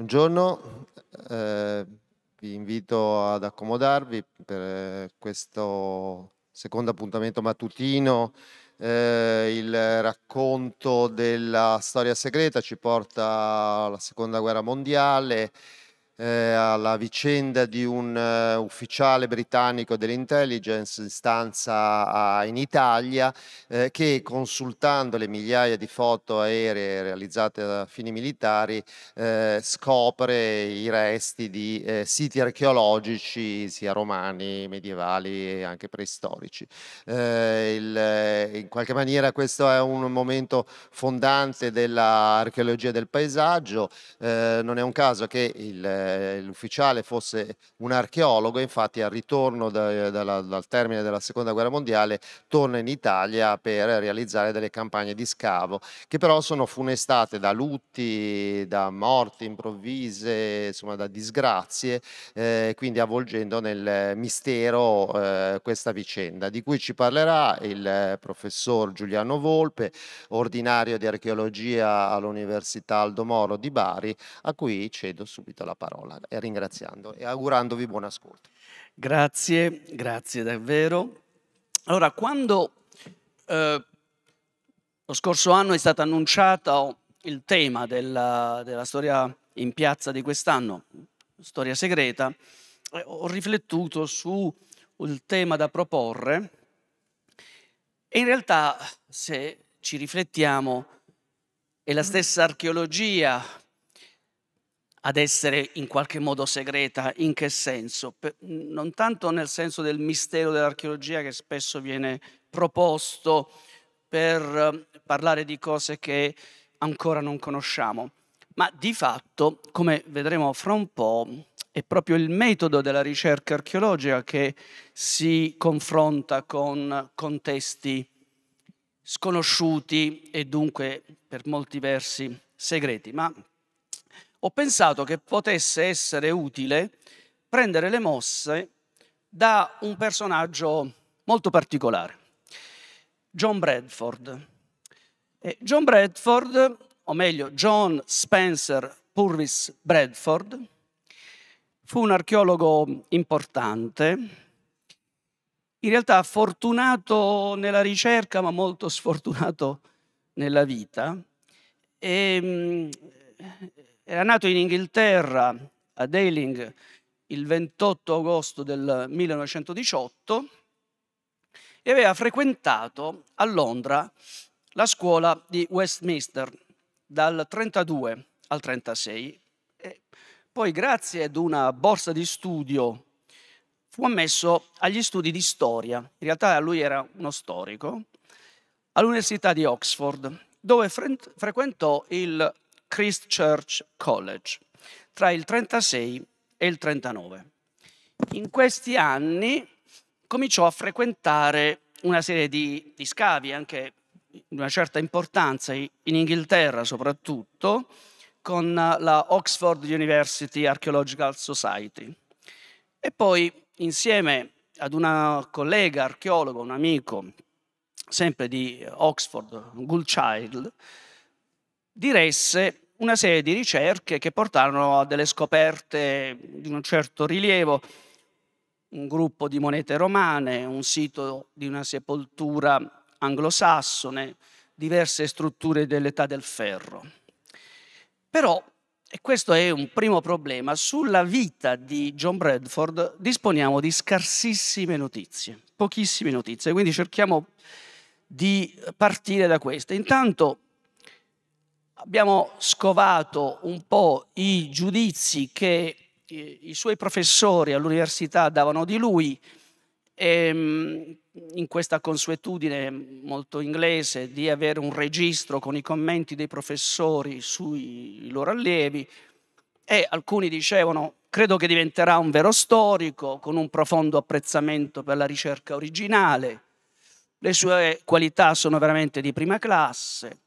Buongiorno, eh, vi invito ad accomodarvi per eh, questo secondo appuntamento mattutino. Eh, il racconto della storia segreta ci porta alla seconda guerra mondiale eh, alla vicenda di un uh, ufficiale britannico dell'intelligence in stanza a, in Italia eh, che consultando le migliaia di foto aeree realizzate da fini militari eh, scopre i resti di eh, siti archeologici sia romani, medievali e anche preistorici. Eh, il, in qualche maniera questo è un momento fondante dell'archeologia del paesaggio, non è un caso che il eh, l'ufficiale fosse un archeologo, infatti al ritorno da, eh, da, dal termine della seconda guerra mondiale torna in Italia per realizzare delle campagne di scavo che però sono funestate da lutti, da morti improvvise, insomma da disgrazie, eh, quindi avvolgendo nel mistero eh, questa vicenda di cui ci parlerà il professor Giuliano Volpe, ordinario di archeologia all'Università Aldo Moro di Bari, a cui cedo subito la parola parola, eh, ringraziando e augurandovi buon ascolto. Grazie, grazie davvero. Allora, quando eh, lo scorso anno è stato annunciato il tema della, della storia in piazza di quest'anno, storia segreta, eh, ho riflettuto sul tema da proporre e in realtà se ci riflettiamo è la stessa archeologia ad essere in qualche modo segreta, in che senso? non tanto nel senso del mistero dell'archeologia che spesso viene proposto per eh, parlare di cose che ancora non conosciamo, ma di fatto, come vedremo fra un po', è proprio il metodo della ricerca archeologica che si confronta con contesti sconosciuti e dunque per molti versi segreti, ma ho pensato che potesse essere utile prendere le mosse da un personaggio molto particolare, John Bradford. E John Bradford, o meglio John Spencer Purvis Bradford, fu un archeologo importante, in realtà fortunato nella ricerca ma molto sfortunato nella vita. E, ehm, era nato in Inghilterra, a Dailing, il 28 agosto del 1918 e aveva frequentato a Londra la scuola di Westminster dal 32 al 36. E poi, grazie ad una borsa di studio, fu ammesso agli studi di storia. In realtà lui era uno storico, all'Università di Oxford, dove frequentò il Christ Church College tra il 36 e il 39. In questi anni cominciò a frequentare una serie di, di scavi, anche di una certa importanza, in Inghilterra soprattutto, con eh, la Oxford University Archaeological Society. E poi insieme ad una collega archeologo, un amico sempre di Oxford, Gulchild, Child, diresse una serie di ricerche che portarono a delle scoperte di un certo rilievo, un gruppo di monete romane, un sito di una sepoltura anglosassone, diverse strutture dell'età del ferro. Però, e questo è un primo problema, sulla vita di John Bradford disponiamo di scarsissime notizie, pochissime notizie, quindi cerchiamo di partire da queste. Intanto abbiamo scovato un po' i giudizi che eh, i suoi professori all'università davano di lui ehm, in questa consuetudine molto inglese di avere un registro con i commenti dei professori sui loro allievi e alcuni dicevano credo che diventerà un vero storico con un profondo apprezzamento per la ricerca originale, le sue qualità sono veramente di prima classe,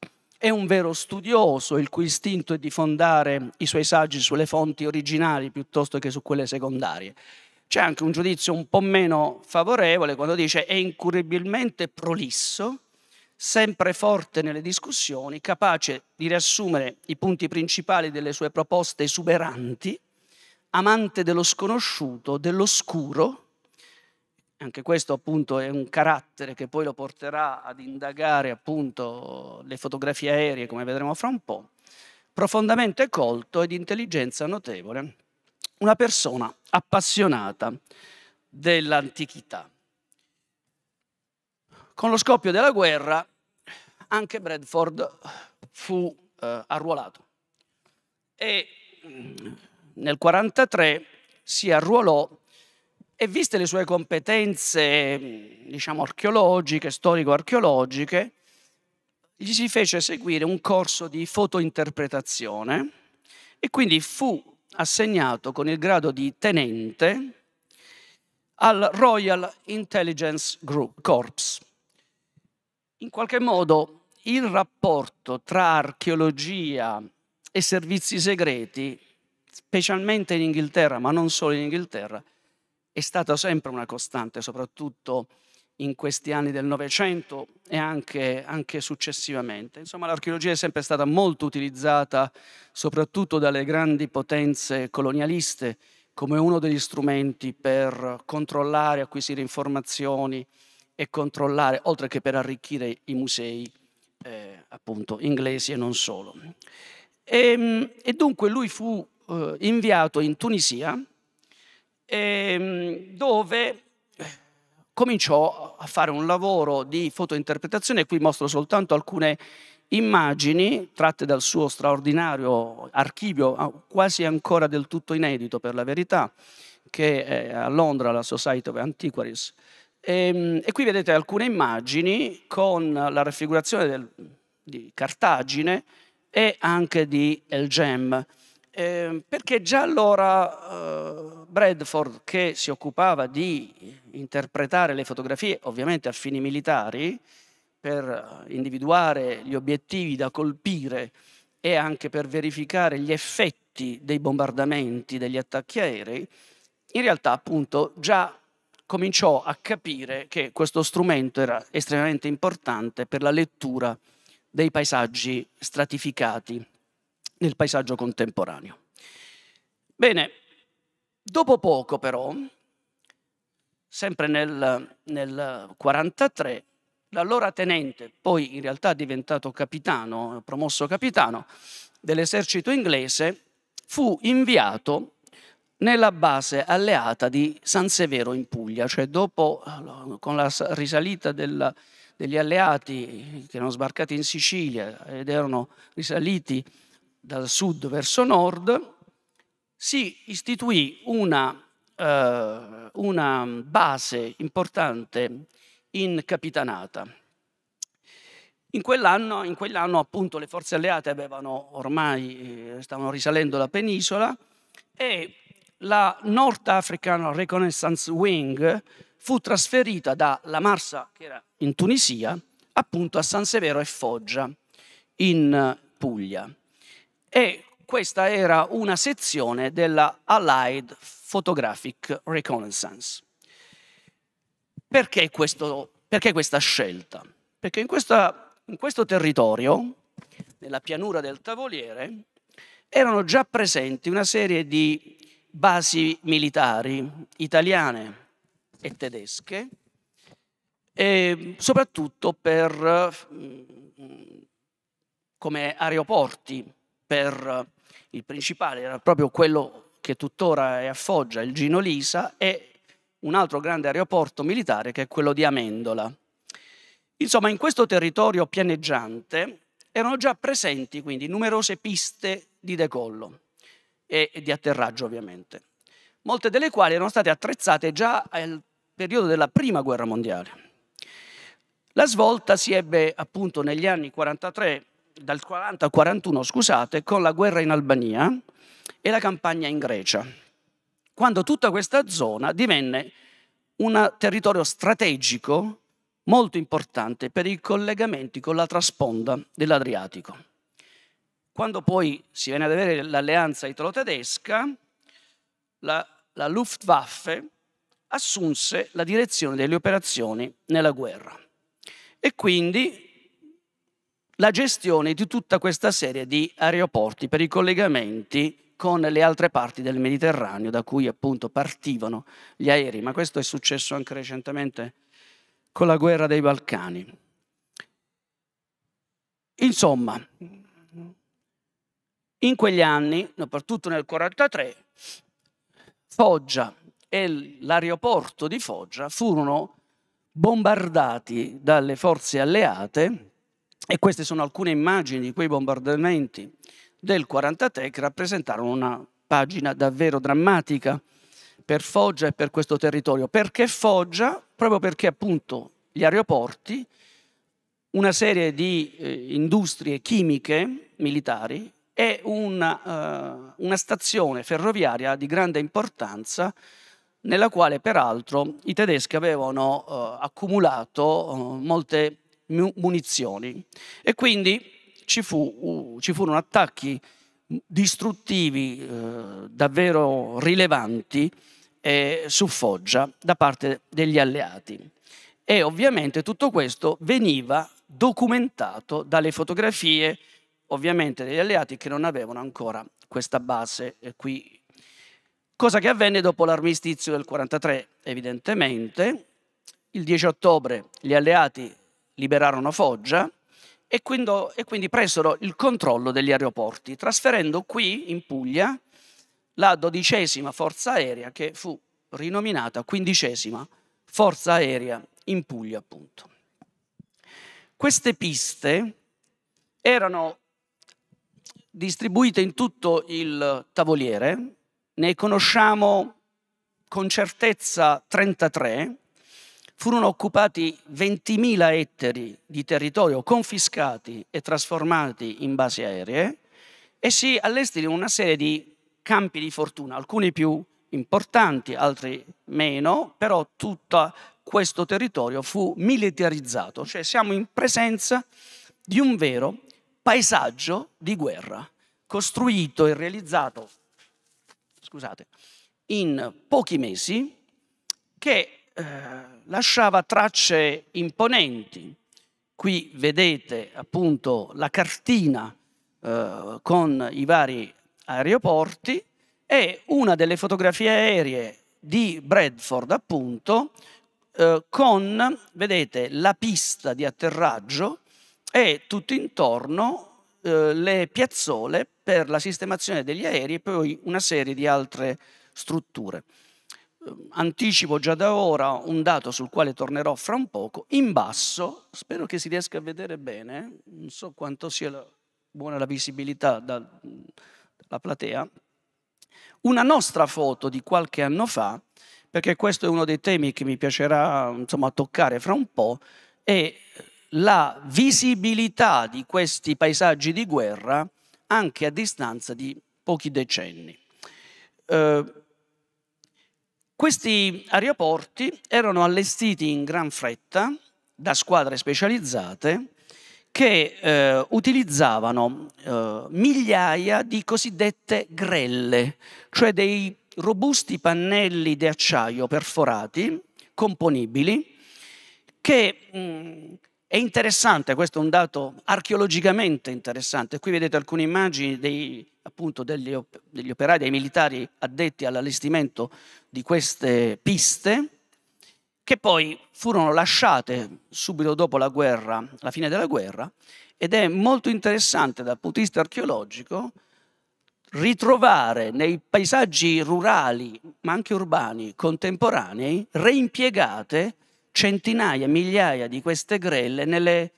è un vero studioso il cui istinto è di fondare i suoi saggi sulle fonti originali piuttosto che su quelle secondarie. C'è anche un giudizio un po' meno favorevole quando dice è incuriabilmente prolisso, sempre forte nelle discussioni, capace di riassumere i punti principali delle sue proposte esuberanti, amante dello sconosciuto, dell'oscuro, anche questo appunto è un carattere che poi lo porterà ad indagare appunto le fotografie aeree, come vedremo fra un po', profondamente colto e di intelligenza notevole, una persona appassionata dell'antichità. Con lo scoppio della guerra anche Bradford fu eh, arruolato e mm, nel 1943 si arruolò e viste le sue competenze, diciamo, archeologiche, storico-archeologiche, gli si fece seguire un corso di fotointerpretazione e quindi fu assegnato con il grado di tenente al Royal Intelligence Group, Corps. In qualche modo il rapporto tra archeologia e servizi segreti, specialmente in Inghilterra, ma non solo in Inghilterra, è stata sempre una costante, soprattutto in questi anni del Novecento e anche, anche, successivamente. Insomma, l'archeologia è sempre stata molto utilizzata, soprattutto dalle grandi potenze colonialiste, come uno degli strumenti per controllare, acquisire informazioni e controllare, oltre che per arricchire i musei, eh, appunto, inglesi e non solo. E, ehm, e dunque lui fu eh, inviato in Tunisia ehm, dove eh, cominciò a fare un lavoro di fotointerpretazione, qui mostro soltanto alcune immagini tratte dal suo straordinario archivio, ah, quasi ancora del tutto inedito per la verità, che è a Londra, la Society of Antiquaries. E, ehm, e qui vedete alcune immagini con la raffigurazione del, di Cartagine e anche di El Gem, eh, perché già allora... Eh, Bradford che si occupava di interpretare le fotografie, ovviamente a fini militari, per individuare gli obiettivi da colpire e anche per verificare gli effetti dei bombardamenti, degli attacchi aerei, in realtà appunto già cominciò a capire che questo strumento era estremamente importante per la lettura dei paesaggi stratificati nel paesaggio contemporaneo. Bene, Dopo poco però, sempre nel, 1943, l'allora tenente, poi in realtà diventato capitano, promosso capitano dell'esercito inglese, fu inviato nella base alleata di San Severo in Puglia, cioè dopo, eh, con la risalita del, degli alleati che erano sbarcati in Sicilia ed erano risaliti dal sud verso nord, si istituì una, eh, una base importante in Capitanata. In quell'anno, in quell'anno, appunto le forze alleate avevano ormai, eh, stavano risalendo la penisola e la North African Reconnaissance Wing fu trasferita dalla Marsa, che era in Tunisia, appunto a San Severo e Foggia, in eh, Puglia. E questa era una sezione della Allied Photographic Reconnaissance. Perché, questo, perché questa scelta? Perché in, questa, in questo territorio, nella pianura del Tavoliere, erano già presenti una serie di basi militari italiane e tedesche, e soprattutto per, mm, come aeroporti per il principale era proprio quello che tuttora è a Foggia, il Gino Lisa, e un altro grande aeroporto militare che è quello di Amendola. Insomma, in questo territorio pianeggiante erano già presenti quindi numerose piste di decollo e di atterraggio ovviamente, molte delle quali erano state attrezzate già al periodo della Prima Guerra Mondiale. La svolta si ebbe appunto negli anni 43 dal 40 al 41, scusate, con la guerra in Albania e la campagna in Grecia, quando tutta questa zona divenne un territorio strategico molto importante per i collegamenti con la trasponda dell'Adriatico. Quando poi si viene ad avere l'alleanza italo-tedesca, la, la Luftwaffe assunse la direzione delle operazioni nella guerra e quindi la gestione di tutta questa serie di aeroporti per i collegamenti con le altre parti del Mediterraneo da cui appunto partivano gli aerei, ma questo è successo anche recentemente con la guerra dei Balcani. Insomma, in quegli anni, soprattutto nel 1943, Foggia e l'aeroporto di Foggia furono bombardati dalle forze alleate e queste sono alcune immagini di quei bombardamenti del 43 che rappresentarono una pagina davvero drammatica per Foggia e per questo territorio. Perché Foggia? Proprio perché appunto gli aeroporti, una serie di eh, industrie chimiche militari e una, eh, una, stazione ferroviaria di grande importanza nella quale peraltro i tedeschi avevano eh, accumulato eh, molte munizioni. E quindi ci, fu, uh, ci furono attacchi distruttivi eh, davvero rilevanti eh, su Foggia da parte degli alleati. E ovviamente tutto questo veniva documentato dalle fotografie ovviamente degli alleati che non avevano ancora questa base eh, qui. Cosa che avvenne dopo l'armistizio del 43, evidentemente. Il 10 ottobre gli alleati liberarono Foggia e quindi, e quindi presero il controllo degli aeroporti, trasferendo qui in Puglia la dodicesima forza aerea che fu rinominata quindicesima forza aerea in Puglia appunto. Queste piste erano distribuite in tutto il tavoliere, ne conosciamo con certezza 33, furono occupati 20.000 ettari di territorio confiscati e trasformati in basi aeree e si allestirono una serie di campi di fortuna, alcuni più importanti, altri meno, però tutto questo territorio fu militarizzato, cioè siamo in presenza di un vero paesaggio di guerra, costruito e realizzato, scusate, in pochi mesi, che eh, lasciava tracce imponenti. Qui vedete appunto la cartina eh, con i vari aeroporti e una delle fotografie aeree di Bradford appunto eh, con, vedete, la pista di atterraggio e tutto intorno eh, le piazzole per la sistemazione degli aerei e poi una serie di altre strutture anticipo già da ora un dato sul quale tornerò fra un poco, in basso, spero che si riesca a vedere bene, non so quanto sia la, buona la visibilità dalla platea, una nostra foto di qualche anno fa, perché questo è uno dei temi che mi piacerà insomma, toccare fra un po', è la visibilità di questi paesaggi di guerra anche a distanza di pochi decenni. Eh, questi aeroporti erano allestiti in gran fretta da squadre specializzate che eh, utilizzavano eh, migliaia di cosiddette grelle, cioè dei robusti pannelli di acciaio perforati, componibili, che mh, mm, è interessante, questo è un dato archeologicamente interessante. Qui vedete alcune immagini dei, appunto, degli, op- degli operai, dei militari addetti all'allestimento di queste piste, che poi furono lasciate subito dopo la guerra, la fine della guerra, ed è molto interessante dal punto di vista archeologico ritrovare nei paesaggi rurali, ma anche urbani, contemporanei, reimpiegate centinaia, migliaia di queste grelle nelle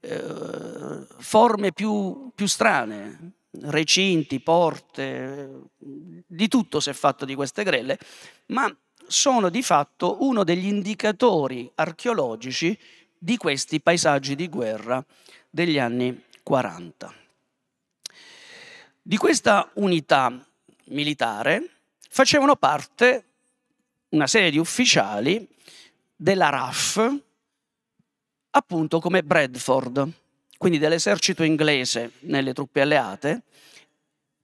eh, forme più, più strane, recinti, porte, di tutto si è fatto di queste grelle, ma sono di fatto uno degli indicatori archeologici di questi paesaggi di guerra degli anni 40. Di questa unità militare facevano parte una serie di ufficiali della RAF, appunto come Bradford, quindi dell'esercito inglese nelle truppe alleate,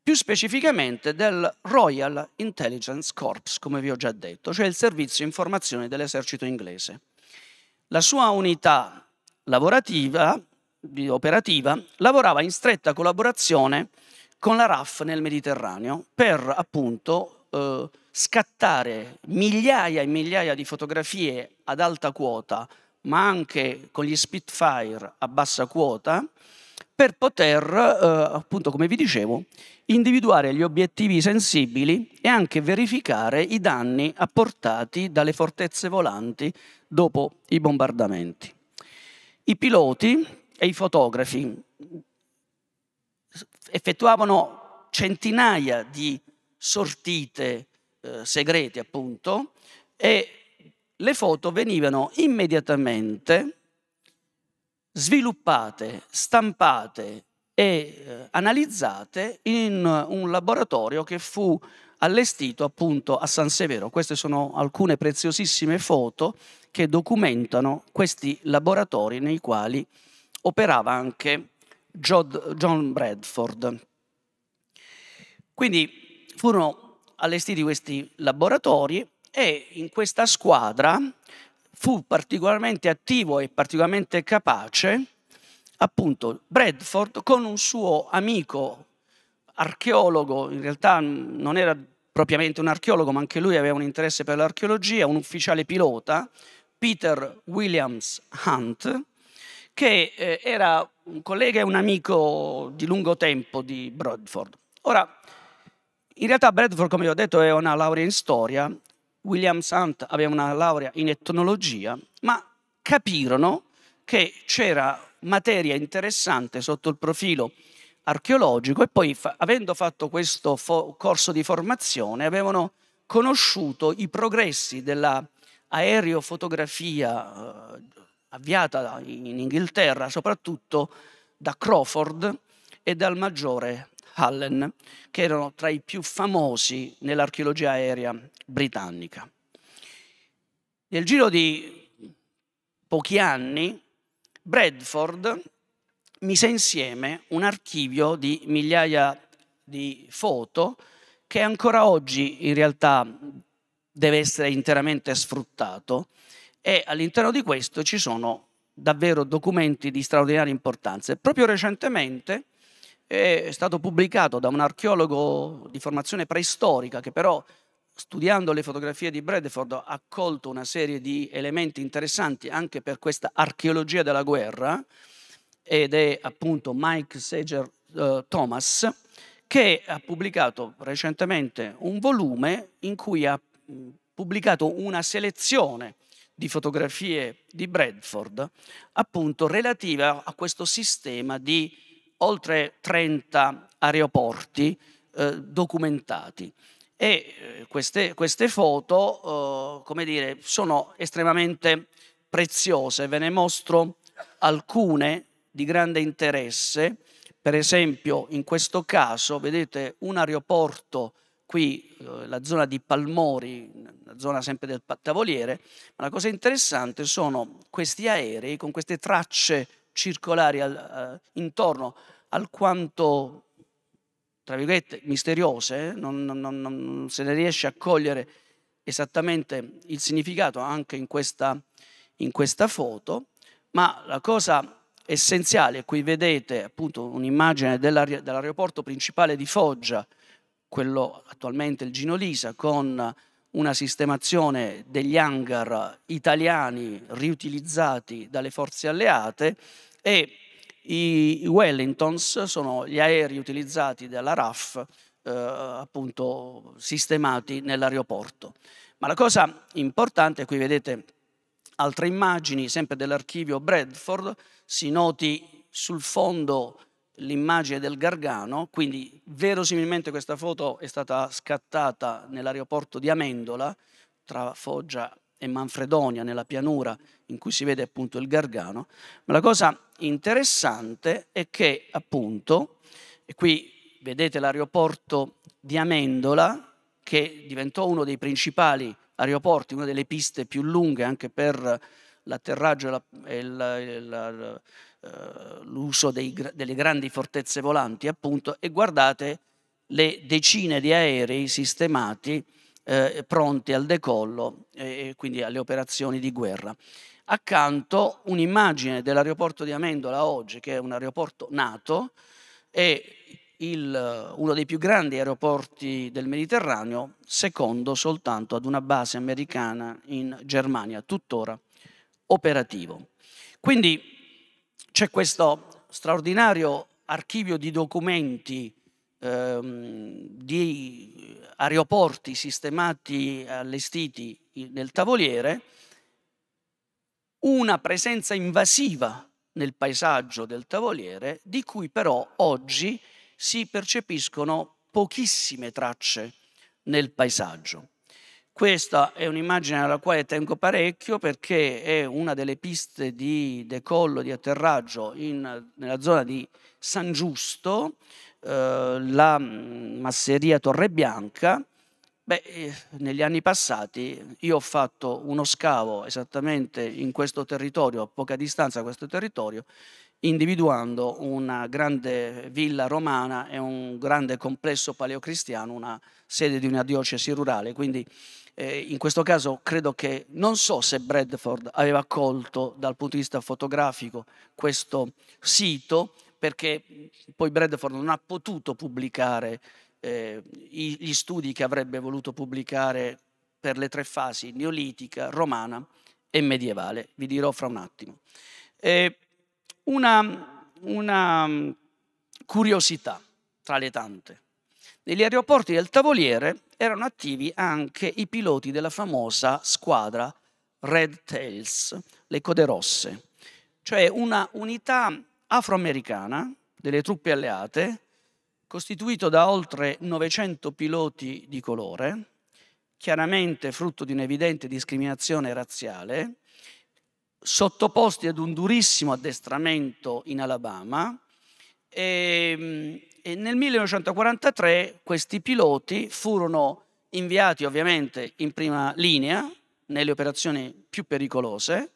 più specificamente del Royal Intelligence Corps, come vi ho già detto, cioè il servizio informazione dell'esercito inglese. La sua unità lavorativa, operativa, lavorava in stretta collaborazione con la RAF nel Mediterraneo per appunto eh, scattare migliaia e migliaia di fotografie ad alta quota, ma anche con gli Spitfire a bassa quota, per poter, eh, appunto come vi dicevo, individuare gli obiettivi sensibili e anche verificare i danni apportati dalle fortezze volanti dopo i bombardamenti. I piloti e i fotografi effettuavano centinaia di sortite eh, segreti appunto e le foto venivano immediatamente sviluppate, stampate e eh, analizzate in un laboratorio che fu allestito appunto a San Severo. Queste sono alcune preziosissime foto che documentano questi laboratori nei quali operava anche John Bradford. Quindi furono allestiti questi laboratori e in questa squadra fu particolarmente attivo e particolarmente capace appunto Bradford con un suo amico archeologo, in realtà non era propriamente un archeologo, ma anche lui aveva un interesse per l'archeologia, un ufficiale pilota, Peter Williams Hunt, che eh, era un collega e un amico di lungo tempo di Bradford. Ora, in realtà Bradford, come vi ho detto, è una laurea in storia, William Hunt aveva una laurea in etnologia, ma capirono che c'era materia interessante sotto il profilo archeologico e poi fa, avendo fatto questo fo corso di formazione avevano conosciuto i progressi dell'aereofotografia eh, avviata in Inghilterra soprattutto da Crawford e dal maggiore Cullen, che erano tra i più famosi nell'archeologia aerea britannica. Nel giro di pochi anni, Bradford mise insieme un archivio di migliaia di foto che ancora oggi in realtà deve essere interamente sfruttato e all'interno di questo ci sono davvero documenti di straordinaria importanza. Proprio recentemente è stato pubblicato da un archeologo di formazione preistorica che però studiando le fotografie di Bradford ha colto una serie di elementi interessanti anche per questa archeologia della guerra ed è appunto Mike Sager eh, Thomas che ha pubblicato recentemente un volume in cui ha mm, pubblicato una selezione di fotografie di Bradford appunto relativa a questo sistema di oltre 30 aeroporti eh, documentati e eh, queste, queste foto, eh, come dire, sono estremamente preziose. Ve ne mostro alcune di grande interesse. Per esempio, in questo caso, vedete un aeroporto qui, eh, la zona di Palmori, la zona sempre del Tavoliere, ma la cosa interessante sono questi aerei con queste tracce circolari al, uh, intorno alquanto, tra virgolette, misteriose, eh, non, non, non, non, se ne riesce a cogliere esattamente il significato anche in questa, in questa foto, ma la cosa essenziale, qui vedete appunto un'immagine dell'aeroporto principale di Foggia, quello attualmente il Gino Lisa, con una sistemazione degli hangar italiani riutilizzati dalle forze alleate e i Wellingtons sono gli aerei utilizzati dalla RAF eh, appunto sistemati nell'aeroporto. Ma la cosa importante, qui vedete altre immagini sempre dell'archivio Bradford, si noti sul fondo l'immagine del Gargano, quindi verosimilmente questa foto è stata scattata nell'aeroporto di Amendola, tra Foggia e Manfredonia, nella pianura in cui si vede appunto il Gargano, ma la cosa interessante è che appunto, e qui vedete l'aeroporto di Amendola, che diventò uno dei principali aeroporti, una delle piste più lunghe anche per l'atterraggio e eh, l'uso delle grandi fortezze volanti, appunto, e guardate le decine di aerei sistemati eh, pronti al decollo e quindi alle operazioni di guerra. Accanto un'immagine dell'aeroporto di Amendola oggi, che è un aeroporto nato, è il, uno dei più grandi aeroporti del Mediterraneo, secondo soltanto ad una base americana in Germania, tuttora operativo. Quindi c'è questo straordinario archivio di documenti ehm, di aeroporti sistemati allestiti nel tavoliere, una presenza invasiva nel paesaggio del tavoliere di cui però oggi si percepiscono pochissime tracce nel paesaggio. Questa è un'immagine alla quale tengo parecchio perché è una delle piste di decollo, di atterraggio in, nella zona di San Giusto, eh, la mm, masseria Torre Bianca. Beh, eh, negli anni passati io ho fatto uno scavo esattamente in questo territorio, a poca distanza da questo territorio, individuando una grande villa romana e un grande complesso paleocristiano, una sede di una diocesi rurale. Quindi eh, in questo caso credo che non so se Bradford aveva colto dal punto di vista fotografico questo sito, perché poi Bradford non ha potuto pubblicare eh, gli studi che avrebbe voluto pubblicare per le tre fasi neolitica, romana e medievale. Vi dirò fra un attimo. Eh, una, una mm, curiosità tra le tante. Negli aeroporti del Tavoliere erano attivi anche i piloti della famosa squadra Red Tails, le code rosse, cioè una unità afroamericana delle truppe alleate, costituito da oltre 900 piloti di colore, chiaramente frutto di un'evidente discriminazione razziale, sottoposti ad un durissimo addestramento in Alabama, e, ehm, e nel 1943 questi piloti furono inviati ovviamente in prima linea nelle operazioni più pericolose,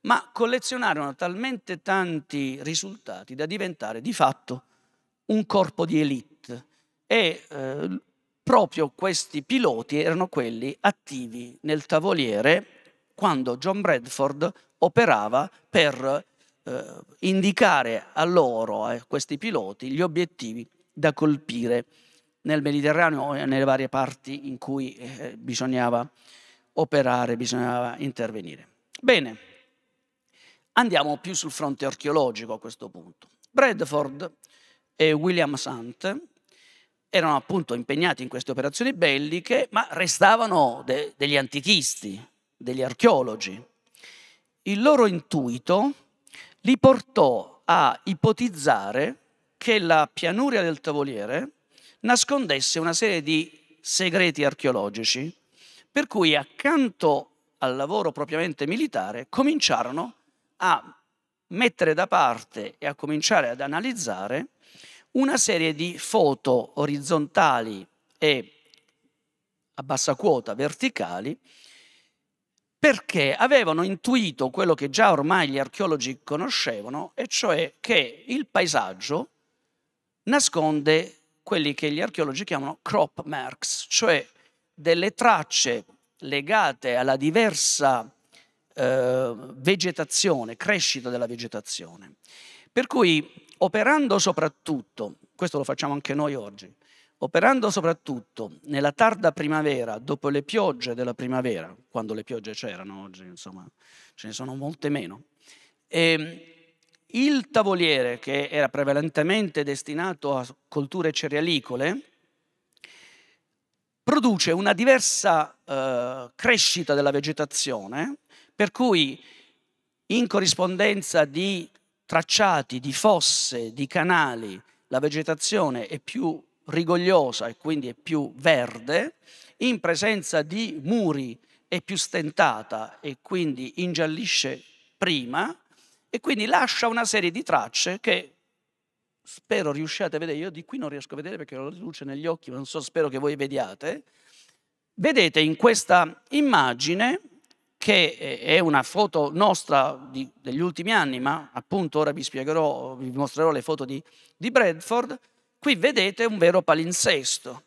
ma collezionarono talmente tanti risultati da diventare di fatto un corpo di elite e eh, proprio questi piloti erano quelli attivi nel tavoliere quando John Bradford operava per eh, indicare a loro, a questi piloti, gli obiettivi da colpire nel Mediterraneo e nelle varie parti in cui eh, bisognava operare, bisognava intervenire. Bene, andiamo più sul fronte archeologico a questo punto. Bradford e William Sant erano appunto impegnati in queste operazioni belliche, ma restavano de- degli antichisti, degli archeologi. Il loro intuito li portò a ipotizzare che la pianura del Tavoliere nascondesse una serie di segreti archeologici, per cui accanto al lavoro propriamente militare cominciarono a mettere da parte e a cominciare ad analizzare una serie di foto orizzontali e a bassa quota verticali perché avevano intuito quello che già ormai gli archeologi conoscevano, e cioè che il paesaggio nasconde quelli che gli archeologi chiamano crop marks, cioè delle tracce legate alla diversa eh, vegetazione, crescita della vegetazione. Per cui operando soprattutto, questo lo facciamo anche noi oggi, operando soprattutto nella tarda primavera, dopo le piogge della primavera, quando le piogge c'erano oggi, insomma, ce ne sono molte meno, ehm, il tavoliere, che era prevalentemente destinato a colture cerealicole, produce una diversa eh, crescita della vegetazione, per cui in corrispondenza di tracciati, di fosse, di canali, la vegetazione è più rigogliosa e quindi è più verde, in presenza di muri è più stentata e quindi ingiallisce prima e quindi lascia una serie di tracce che spero riusciate a vedere, io di qui non riesco a vedere perché ho la luce negli occhi, ma non so, spero che voi vediate. Vedete in questa immagine, che eh, è una foto nostra di, degli ultimi anni, ma appunto ora vi spiegherò, vi mostrerò le foto di, di Bradford, qui vedete un vero palinsesto.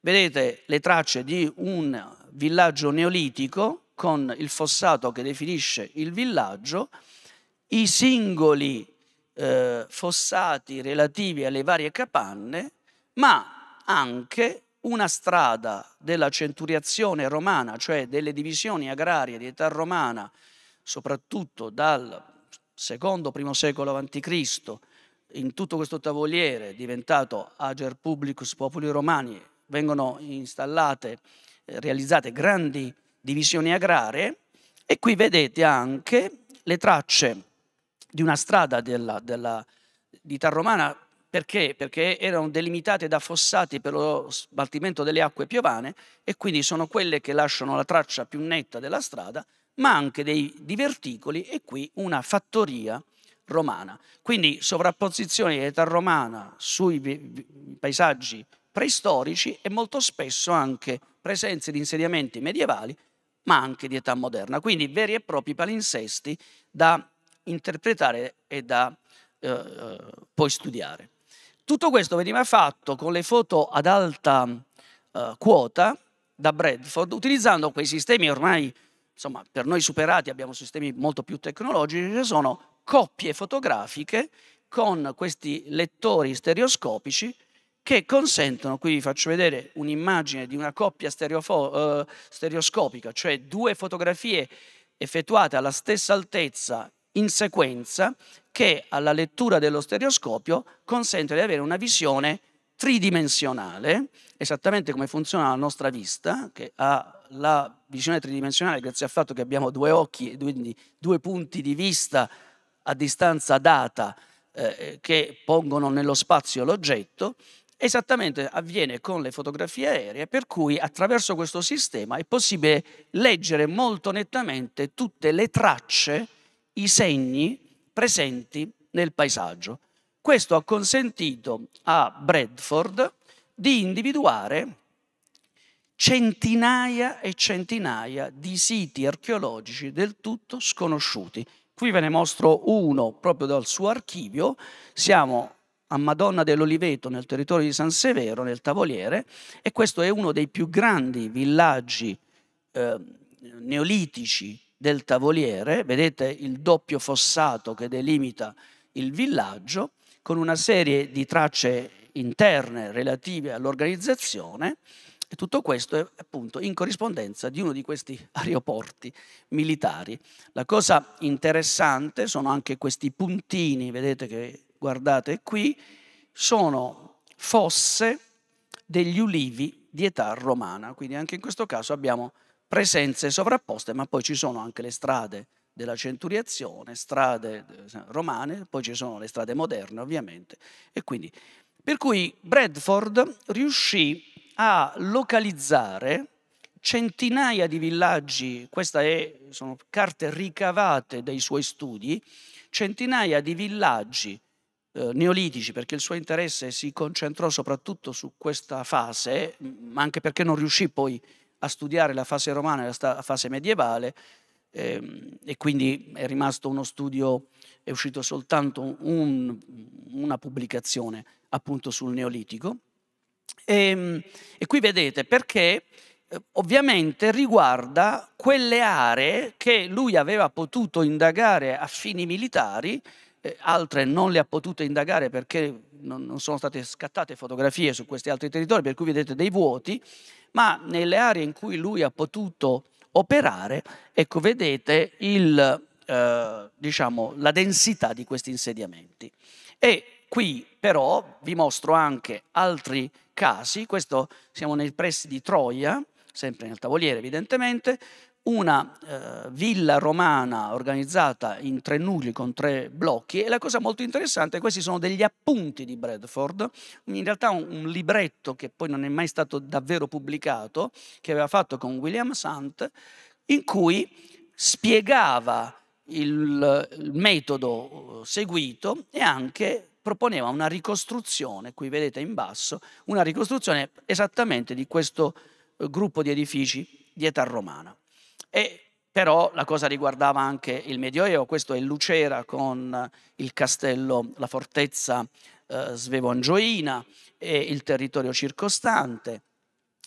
Vedete le tracce di un villaggio neolitico con il fossato che definisce il villaggio, i singoli eh, fossati relativi alle varie capanne, ma anche una strada della centuriazione romana, cioè delle divisioni agrarie di età romana, soprattutto dal secondo primo secolo a.C in tutto questo tavoliere diventato ager publicus populi romani vengono installate, eh, realizzate grandi divisioni agrarie e qui vedete anche le tracce di una strada della, dell'Italia romana perché? Perché erano delimitate da fossati per lo smaltimento delle acque piovane e quindi sono quelle che lasciano la traccia più netta della strada, ma anche dei diverticoli e qui una fattoria romana. Quindi sovrapposizione di età romana sui paesaggi preistorici e molto spesso anche presenze di insediamenti medievali, ma anche di età moderna. Quindi veri e propri palinsesti da interpretare e da eh, eh, poi studiare. Tutto questo veniva fatto con le foto ad alta eh, quota da Bradford, utilizzando quei sistemi ormai, insomma, per noi superati, abbiamo sistemi molto più tecnologici, che sono coppie fotografiche con questi lettori stereoscopici che consentono, qui vi faccio vedere un'immagine di una coppia uh, stereoscopica, cioè due fotografie effettuate alla stessa altezza in sequenza che alla lettura dello stereoscopio consentono di avere una visione tridimensionale, esattamente come funziona la nostra vista, che ha la visione tridimensionale grazie al fatto che abbiamo due occhi e quindi due punti di vista a distanza data eh, che pongono nello spazio l'oggetto, esattamente avviene con le fotografie aeree, per cui attraverso questo sistema è possibile leggere molto nettamente tutte le tracce, i segni presenti nel paesaggio. Questo ha consentito a Bradford di individuare centinaia e centinaia di siti archeologici del tutto sconosciuti. Qui ve ne mostro uno proprio dal suo archivio. Siamo a Madonna dell'Oliveto nel territorio di San Severo, nel Tavoliere, e questo è uno dei più grandi villaggi eh, neolitici del Tavoliere. Vedete il doppio fossato che delimita il villaggio, con una serie di tracce interne relative all'organizzazione. E tutto questo è appunto in corrispondenza di uno di questi aeroporti militari. La cosa interessante sono anche questi puntini, vedete che guardate qui, sono fosse degli ulivi di età romana, quindi anche in questo caso abbiamo presenze sovrapposte, ma poi ci sono anche le strade della centuriazione, strade eh, romane, poi ci sono le strade moderne ovviamente, e quindi per cui Bradford riuscì a localizzare centinaia di villaggi, queste sono carte ricavate dai suoi studi, centinaia di villaggi eh, neolitici, perché il suo interesse si concentrò soprattutto su questa fase, ma anche perché non riuscì poi a studiare la fase romana e la fase medievale, ehm, e quindi è rimasto uno studio, è uscito soltanto un, una pubblicazione appunto sul neolitico. E, ehm, e qui vedete perché eh, ovviamente riguarda quelle aree che lui aveva potuto indagare a fini militari, eh, altre non le ha potute indagare perché non, non, sono state scattate fotografie su questi altri territori, per cui vedete dei vuoti, ma nelle aree in cui lui ha potuto operare, ecco vedete il, eh, diciamo, la densità di questi insediamenti. E qui però vi mostro anche altri casi, questo siamo nei pressi di Troia, sempre nel tavoliere evidentemente, una eh, villa romana organizzata in tre nulli con tre blocchi e la cosa molto interessante, questi sono degli appunti di Bradford, in realtà un, un libretto che poi non è mai stato davvero pubblicato, che aveva fatto con William Sant, in cui spiegava il, il metodo eh, seguito e anche proponeva una ricostruzione, qui vedete in basso, una ricostruzione esattamente di questo eh, gruppo di edifici di età romana. E però la cosa riguardava anche il Medioevo, questo è Lucera con eh, il castello, la fortezza eh, Svevongioina e il territorio circostante,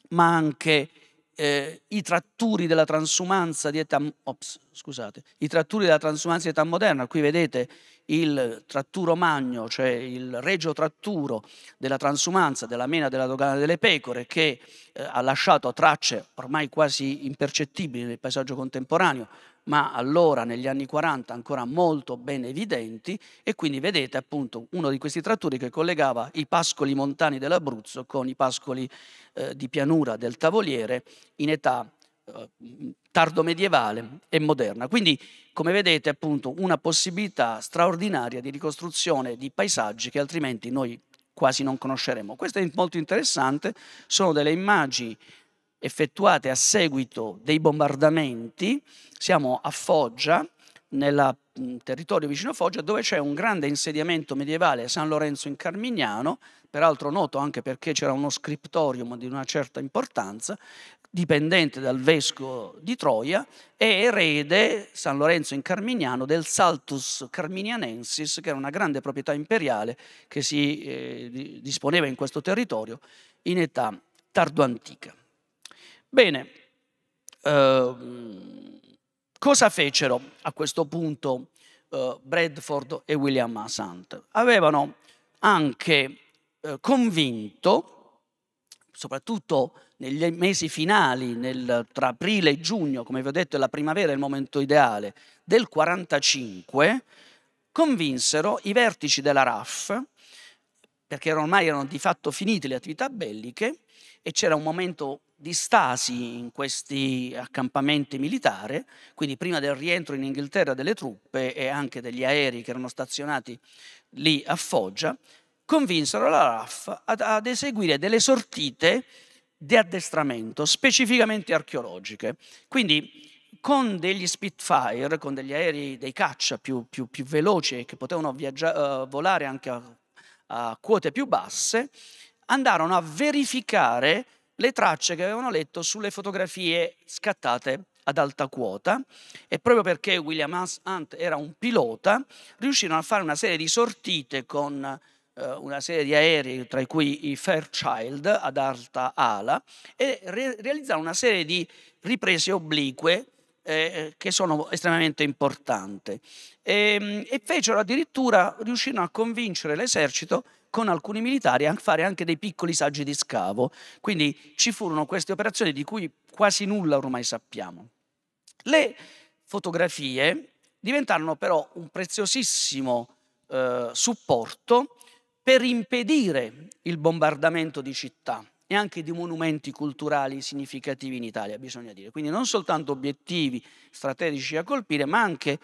ma anche eh, i tratturi della transumanza di età, ops, scusate, i tratturi della transumanza di età moderna, qui vedete il tratturo magno, cioè il regio tratturo della transumanza, della mena della dogana delle pecore, che eh, ha lasciato tracce ormai quasi impercettibili nel paesaggio contemporaneo, ma allora negli anni 40 ancora molto ben evidenti e quindi vedete appunto uno di questi tratturi che collegava i pascoli montani dell'Abruzzo con i pascoli eh, di pianura del Tavoliere in età eh, tardomedievale e moderna. Quindi, come vedete, appunto, una possibilità straordinaria di ricostruzione di paesaggi che altrimenti noi quasi non conosceremo. Questo è molto interessante, sono delle immagini effettuate a seguito dei bombardamenti, siamo a Foggia, nel mm, territorio vicino a Foggia, dove c'è un grande insediamento medievale San Lorenzo in Carmignano, peraltro noto anche perché c'era uno scriptorium di una certa importanza, dipendente dal vescovo di Troia, è erede San Lorenzo in Carminiano del Saltus Carminianensis, che era una grande proprietà imperiale che si eh, disponeva in questo territorio in età tardoantica. Bene, eh, cosa fecero a questo punto eh, Bradford e William Assant? Avevano anche eh, convinto, soprattutto negli mesi finali, nel, tra aprile e giugno, come vi ho detto la primavera è il momento ideale, del 1945, convinsero i vertici della RAF, perché ormai erano di fatto finite le attività belliche e c'era un momento di stasi in questi accampamenti militari, quindi prima del rientro in Inghilterra delle truppe e anche degli aerei che erano stazionati lì a Foggia, convinsero la RAF ad, ad eseguire delle sortite di addestramento, specificamente archeologiche. Quindi con degli Spitfire, con degli aerei dei caccia più, più, più veloci e che potevano viaggia- eh, volare anche a, a quote più basse, andarono a verificare le tracce che avevano letto sulle fotografie scattate ad alta quota e proprio perché William Hunt era un pilota riuscirono a fare una serie di sortite con eh, una serie di aerei, tra cui i Fairchild ad alta ala, e re realizzare una serie di riprese oblique eh, eh, che sono estremamente importanti. E, ehm, e fecero addirittura, riuscirono a convincere l'esercito con alcuni militari a fare anche dei piccoli saggi di scavo. Quindi ci furono queste operazioni di cui quasi nulla ormai sappiamo. Le fotografie diventarono però un preziosissimo eh, supporto per impedire il bombardamento di città e anche di monumenti culturali significativi in Italia, bisogna dire. Quindi non soltanto obiettivi strategici da colpire, ma anche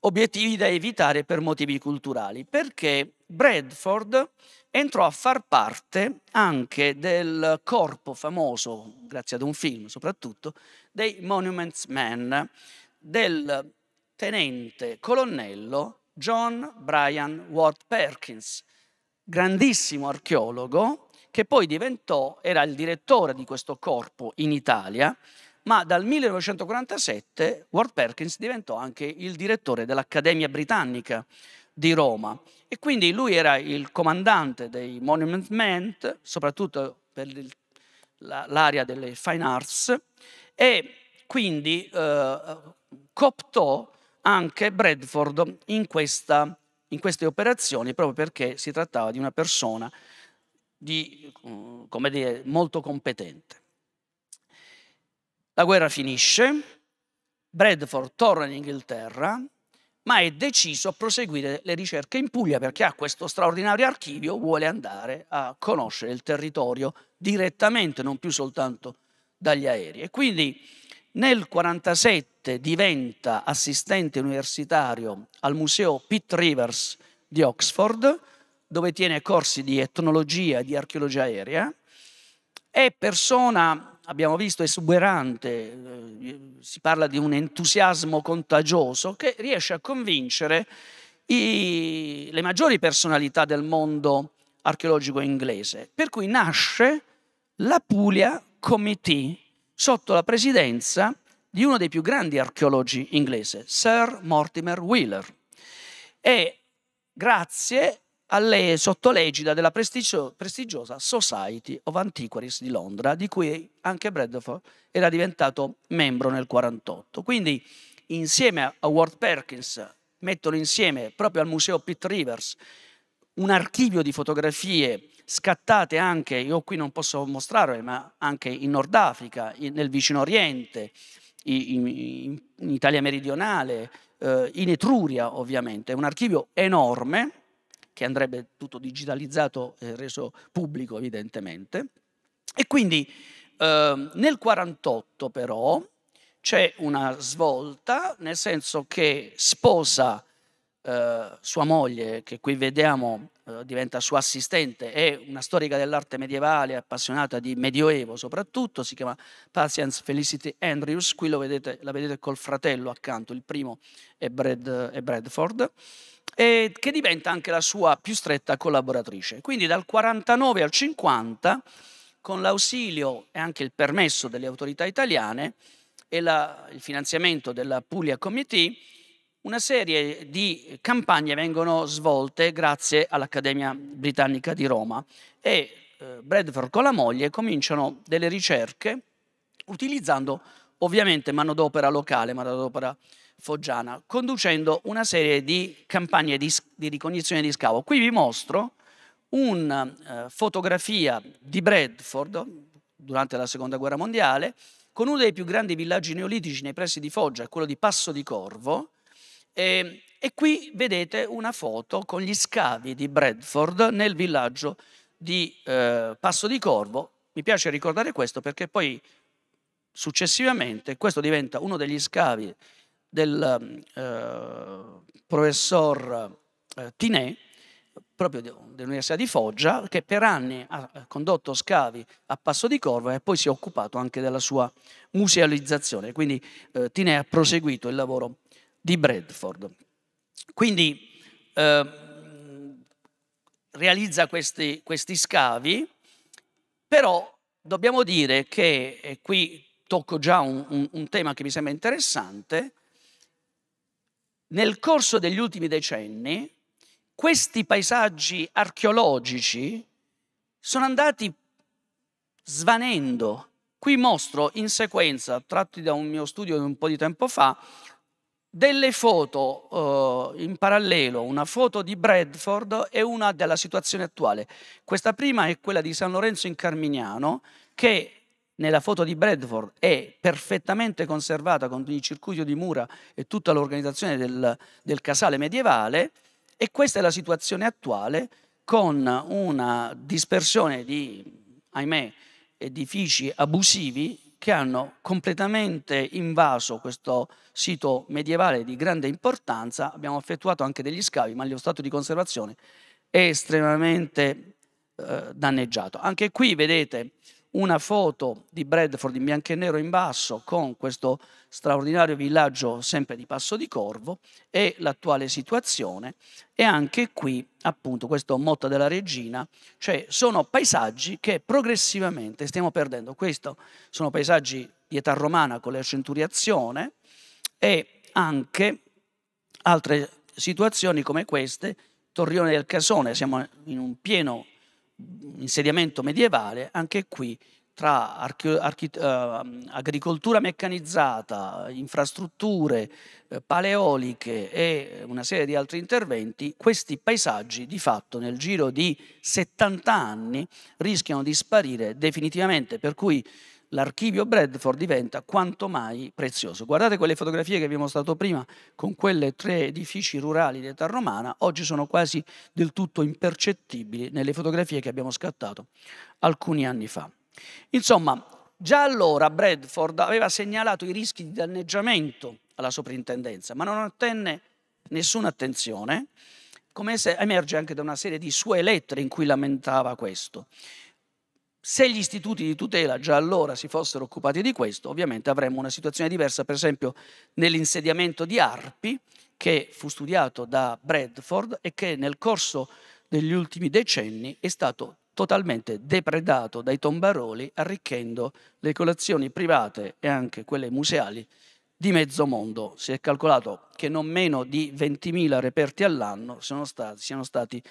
obiettivi da evitare per motivi culturali, perché Bradford entrò a far parte anche del corpo famoso, grazie ad un film soprattutto, dei Monuments Men, del tenente colonnello John Brian Ward Perkins, grandissimo archeologo che poi diventò, era il direttore di questo corpo in Italia, ma dal 1947 Ward Perkins diventò anche il direttore dell'Accademia Britannica di Roma e quindi lui era il comandante dei Monument Men, soprattutto per l'area delle Fine Arts e quindi eh, eh cooptò anche Bradford in questa in queste operazioni proprio perché si trattava di una persona di, mm, dire, molto competente. La guerra finisce, Bradford torna in Inghilterra, ma è deciso a proseguire le ricerche in Puglia perché ha questo straordinario archivio, vuole andare a conoscere il territorio direttamente, non più soltanto dagli aerei. E quindi nel 1947 diventa assistente universitario al museo Pitt Rivers di Oxford, dove tiene corsi di etnologia e di archeologia aerea. È persona, abbiamo visto, esuberante, eh, si parla di un entusiasmo contagioso che riesce a convincere i, le maggiori personalità del mondo archeologico inglese. Per cui nasce la Puglia Committee sotto la presidenza di uno dei più grandi archeologi inglese, Sir Mortimer Wheeler. E grazie alle sottolegida della prestigio prestigiosa Society of Antiquaries di Londra, di cui anche Bradford era diventato membro nel 1948. Quindi, insieme a Ward Perkins, mettono insieme proprio al Museo Pitt Rivers un archivio di fotografie scattate anche, io qui non posso mostrarle, ma anche in Nord Africa, nel vicino Oriente, in, in, in Italia meridionale, eh, in Etruria ovviamente. È un archivio enorme che andrebbe tutto digitalizzato e reso pubblico evidentemente. E quindi eh, nel 48 però c'è una svolta, nel senso che sposa eh, sua moglie, che qui vediamo eh, diventa sua assistente, è una storica dell'arte medievale, appassionata di medioevo soprattutto, si chiama Patience Felicity Andrews, qui vedete, la vedete col fratello accanto, il primo è, Brad, è Bradford, e che diventa anche la sua più stretta collaboratrice. Quindi dal 49 al 50, con l'ausilio e anche il permesso delle autorità italiane e la, il finanziamento della Puglia Committee, una serie di campagne vengono svolte grazie all'Accademia Britannica di Roma e eh, Bradford con la moglie cominciano delle ricerche utilizzando ovviamente manodopera locale, manodopera foggiana, conducendo una serie di campagne di, di ricognizione di scavo. Qui vi mostro una eh, fotografia di Bradford durante la Seconda Guerra Mondiale con uno dei più grandi villaggi neolitici nei pressi di Foggia, quello di Passo di Corvo, e, ehm, e qui vedete una foto con gli scavi di Bradford nel villaggio di eh, Passo di Corvo. Mi piace ricordare questo perché poi successivamente questo diventa uno degli scavi del eh, professor eh, Tinet, proprio dell'Università di Foggia, che per anni ha condotto scavi a Passo di Corvo e poi si è occupato anche della sua musealizzazione. Quindi eh, Tinet ha proseguito il lavoro di Bradford. Quindi eh, realizza questi, questi scavi, però dobbiamo dire che, e qui tocco già un, un, un tema che mi sembra interessante, nel corso degli ultimi decenni questi paesaggi archeologici sono andati svanendo. Qui mostro in sequenza, tratti da un mio studio di un po' di tempo fa, delle foto eh, in parallelo, una foto di Bradford e una della situazione attuale. Questa prima è quella di San Lorenzo in Carmignano, che nella foto di Bradford è perfettamente conservata con il circuito di mura e tutta l'organizzazione del, del casale medievale e questa è la situazione attuale con una dispersione di, ahimè, edifici abusivi che hanno completamente invaso questo sito medievale di grande importanza. Abbiamo effettuato anche degli scavi, ma lo stato di conservazione è estremamente eh, danneggiato. Anche qui vedete una foto di Bradford in bianco e nero in basso con questo straordinario villaggio sempre di Passo di Corvo e l'attuale situazione e anche qui appunto questo motto della regina, cioè sono paesaggi che progressivamente stiamo perdendo. Questo sono paesaggi di età romana con la centuriazione e anche altre situazioni come queste, Torrione del Casone, siamo in un pieno insediamento medievale, anche qui tra ehm, agricoltura meccanizzata, infrastrutture eh, paleoliche e una serie di altri interventi, questi paesaggi di fatto nel giro di 70 anni rischiano di sparire definitivamente, per cui l'archivio Bradford diventa quanto mai prezioso. Guardate quelle fotografie che vi ho mostrato prima con quelle tre edifici rurali di età romana, oggi sono quasi del tutto impercettibili nelle fotografie che abbiamo scattato alcuni anni fa. Insomma, già allora Bradford aveva segnalato i rischi di danneggiamento alla soprintendenza, ma non ottenne nessuna attenzione, come emerge anche da una serie di sue lettere in cui lamentava questo. Se gli istituti di tutela già allora si fossero occupati di questo, ovviamente avremmo una situazione diversa, per esempio nell'insediamento di Arpi, che fu studiato da Bradford e che nel corso degli ultimi decenni è stato totalmente depredato dai tombaroli, arricchendo le collezioni private e anche quelle museali di mezzo mondo. Si è calcolato che non meno di 20.000 reperti all'anno siano stati, siano stati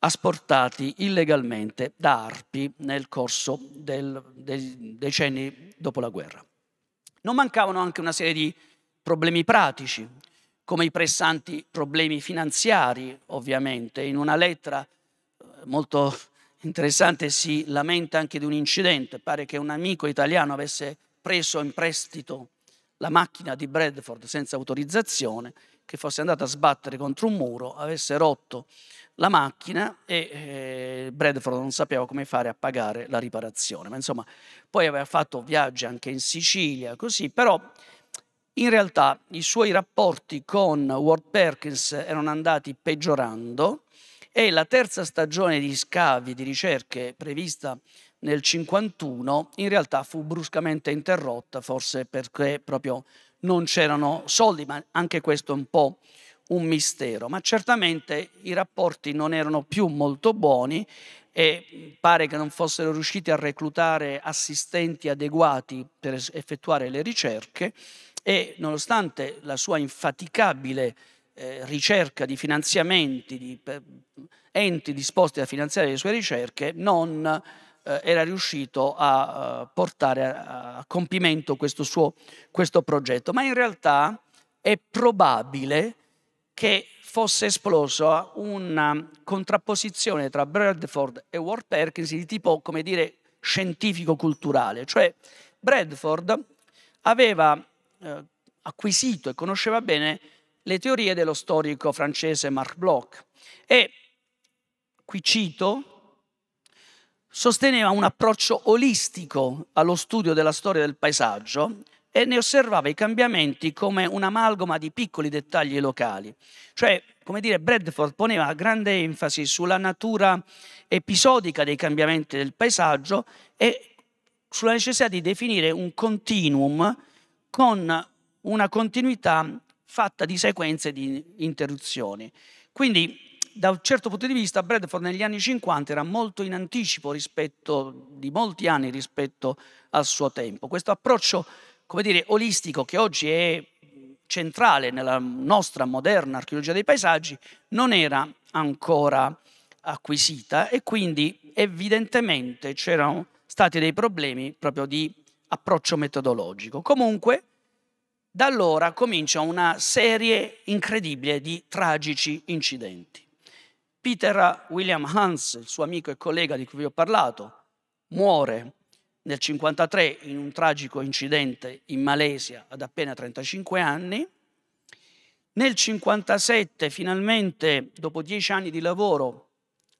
asportati illegalmente da Arpi nel corso del, dei decenni dopo la guerra. Non mancavano anche una serie di problemi pratici, come i pressanti problemi finanziari, ovviamente. In una lettera eh, molto interessante si lamenta anche di un incidente, pare che un amico italiano avesse preso in prestito la macchina di Bradford senza autorizzazione, che fosse andata a sbattere contro un muro, avesse rotto la macchina e eh, Bradford non sapeva come fare a pagare la riparazione. Ma insomma, poi aveva fatto viaggi anche in Sicilia, così, però in realtà i suoi rapporti con Ward Perkins erano andati peggiorando e la terza stagione di scavi di ricerche prevista nel 51 in realtà fu bruscamente interrotta, forse perché proprio non c'erano soldi, ma anche questo è un po' un mistero, ma certamente i rapporti non erano più molto buoni e pare che non fossero riusciti a reclutare assistenti adeguati per effettuare le ricerche e nonostante la sua infaticabile eh, ricerca di finanziamenti, di per, enti disposti a finanziare le sue ricerche, non eh, era riuscito a, a eh, portare a, a compimento questo suo questo progetto. Ma in realtà è probabile che fosse esplosa una contrapposizione tra Bradford e Ward Perkins di tipo, come dire, scientifico-culturale. Cioè, Bradford aveva eh, acquisito e conosceva bene le teorie dello storico francese Marc Bloch e, qui cito, sosteneva un approccio olistico allo studio della storia del paesaggio e ne osservava i cambiamenti come un'amalgama di piccoli dettagli locali. Cioè, come dire, Bradford poneva grande enfasi sulla natura episodica dei cambiamenti del paesaggio e sulla necessità di definire un continuum con una continuità fatta di sequenze di interruzioni. Quindi, da un certo punto di vista, Bradford negli anni 50 era molto in anticipo rispetto, di molti anni rispetto al suo tempo. Questo approccio come dire, olistico che oggi è centrale nella nostra moderna archeologia dei paesaggi, non era ancora acquisita e quindi evidentemente c'erano stati dei problemi proprio di approccio metodologico. Comunque, da allora comincia una serie incredibile di tragici incidenti. Peter William Hans, il suo amico e collega di cui vi ho parlato, muore nel 1953 in un tragico incidente in Malesia ad appena 35 anni, nel 1957 finalmente dopo dieci anni di lavoro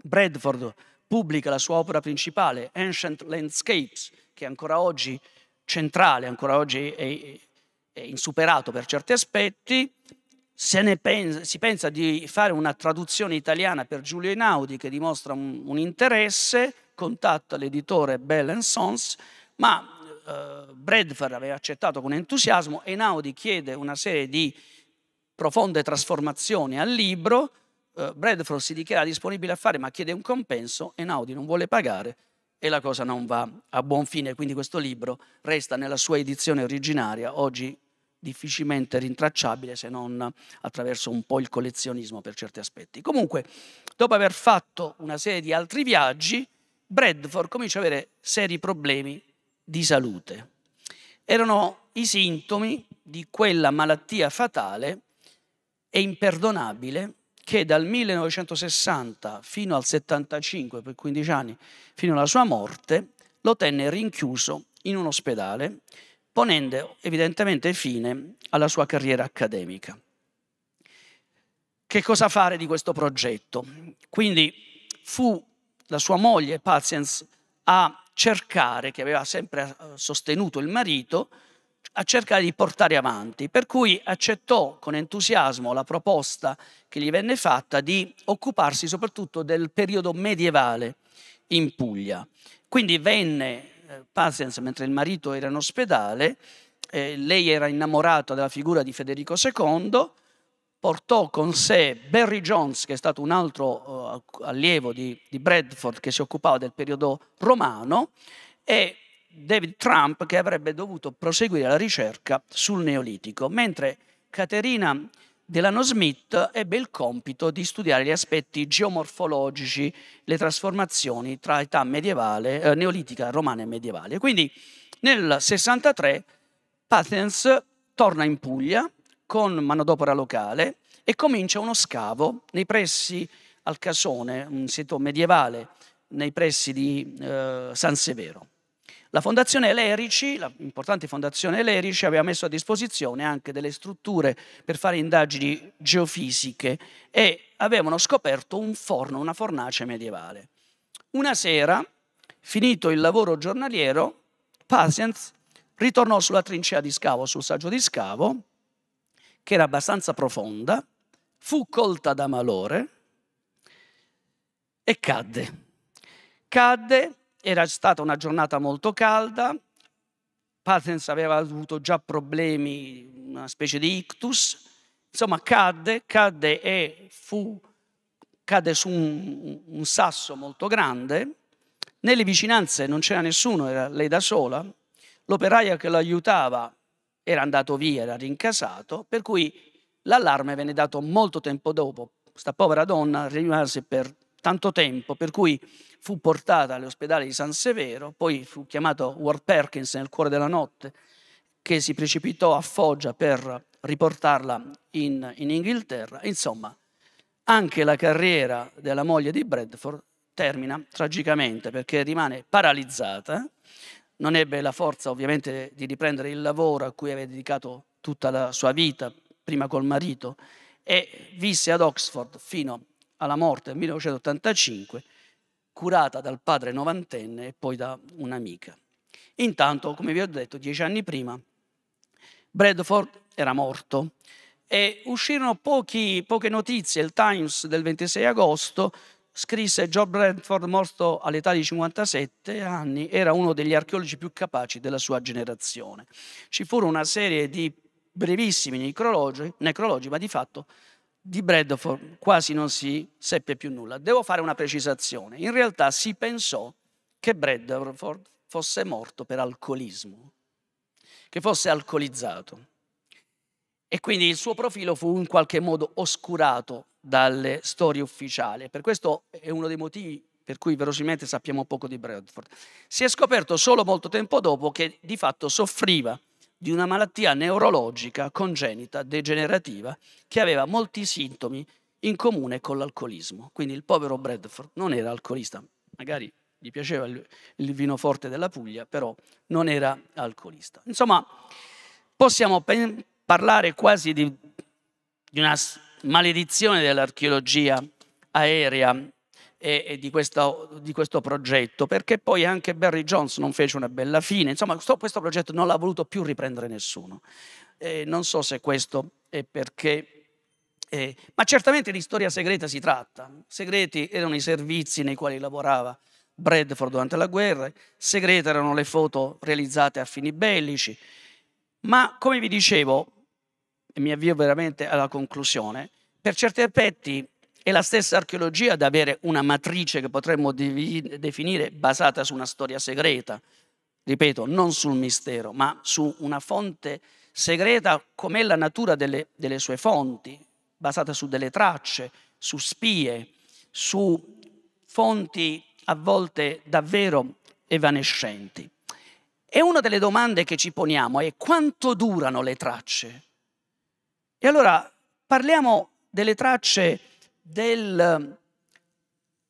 Bradford pubblica la sua opera principale, Ancient Landscapes, che è ancora oggi centrale, ancora oggi è, è insuperato per certi aspetti, pensa, si pensa di fare una traduzione italiana per Giulio Einaudi che dimostra un, un interesse, contatta l'editore Bell Sons, ma eh, Bradford aveva accettato con entusiasmo, Einaudi chiede una serie di profonde trasformazioni al libro, eh, Bradford si dichiara disponibile a fare ma chiede un compenso, Einaudi non vuole pagare e la cosa non va a buon fine, quindi questo libro resta nella sua edizione originaria, oggi difficilmente rintracciabile se non attraverso un po' il collezionismo per certi aspetti. Comunque, dopo aver fatto una serie di altri viaggi, Bradford comincia ad avere seri problemi di salute. Erano i sintomi di quella malattia fatale e imperdonabile che dal 1960 fino al 75, per 15 anni, fino alla sua morte, lo tenne rinchiuso in un ospedale, ponendo evidentemente fine alla sua carriera accademica. Che cosa fare di questo progetto? Quindi fu la sua moglie Patience a cercare, che aveva sempre eh, sostenuto il marito, a cercare di portare avanti, per cui accettò con entusiasmo la proposta che gli venne fatta di occuparsi soprattutto del periodo medievale in Puglia. Quindi venne eh, Patience mentre il marito era in ospedale, eh, lei era innamorata della figura di Federico II, portò con sé Barry Jones, che è stato un altro uh, allievo di, di Bradford che si occupava del periodo romano, e David Trump che avrebbe dovuto proseguire la ricerca sul Neolitico, mentre Caterina Delano Smith ebbe il compito di studiare gli aspetti geomorfologici, le trasformazioni tra età medievale, eh, neolitica, romana e medievale. Quindi nel 63 Pathens torna in Puglia con manodopera locale e comincia uno scavo nei pressi al Casone, un sito medievale, nei pressi di eh, San Severo. La fondazione Lerici, l'importante fondazione Lerici, aveva messo a disposizione anche delle strutture per fare indagini geofisiche e avevano scoperto un forno, una fornace medievale. Una sera, finito il lavoro giornaliero, Patience ritornò sulla trincea di scavo, sul saggio di scavo, che era abbastanza profonda, fu colta da malore e cadde. Cadde, era stata una giornata molto calda, Patens aveva avuto già problemi, una specie di ictus, insomma cadde, cadde e fu, cadde su un, un sasso molto grande, nelle vicinanze non c'era nessuno, era lei da sola, l'operaia che lo aiutava era andato via, era rincasato, per cui l'allarme venne dato molto tempo dopo. Questa povera donna rimase per tanto tempo, per cui fu portata all'ospedale di San Severo, poi fu chiamato Ward Perkins nel cuore della notte, che si precipitò a Foggia per riportarla in, in Inghilterra. Insomma, anche la carriera della moglie di Bradford termina tragicamente perché rimane paralizzata non ebbe la forza ovviamente di riprendere il lavoro a cui aveva dedicato tutta la sua vita, prima col marito, e visse ad Oxford fino alla morte nel 1985, curata dal padre novantenne e poi da un'amica. Intanto, come vi ho detto, dieci anni prima, Bradford era morto e uscirono pochi, poche notizie, il Times del 26 agosto, scrisse John Brentford, morto all'età di 57 anni, era uno degli archeologi più capaci della sua generazione. Ci furono una serie di brevissimi necrologi, necrologi ma di fatto di Bradford quasi non si seppe più nulla. Devo fare una precisazione. In realtà si pensò che Bradford fosse morto per alcolismo, che fosse alcolizzato. E quindi il suo profilo fu in qualche modo oscurato dalle storie ufficiali. Per questo è uno dei motivi per cui verosimilmente sappiamo poco di Bradford. Si è scoperto solo molto tempo dopo che di fatto soffriva di una malattia neurologica congenita degenerativa che aveva molti sintomi in comune con l'alcolismo. Quindi il povero Bradford non era alcolista, magari gli piaceva il vino forte della Puglia, però non era alcolista. Insomma, possiamo parlare quasi di, di una maledizione dell'archeologia aerea e, e di, questo, di, questo, progetto, perché poi anche Barry Jones non fece una bella fine. Insomma, questo, questo progetto non l'ha voluto più riprendere nessuno. Eh, non so se questo è perché eh, ma certamente di storia segreta si tratta. Segreti erano i servizi nei quali lavorava Bradford durante la guerra, segrete erano le foto realizzate a fini bellici. Ma come vi dicevo, e mi avvio veramente alla conclusione, per certi aspetti è la stessa archeologia ad avere una matrice che potremmo definire basata su una storia segreta, ripeto, non sul mistero, ma su una fonte segreta com'è la natura delle, delle sue fonti, basata su delle tracce, su spie, su fonti a volte davvero evanescenti. E una delle domande che ci poniamo è quanto durano le tracce? E allora parliamo delle tracce del,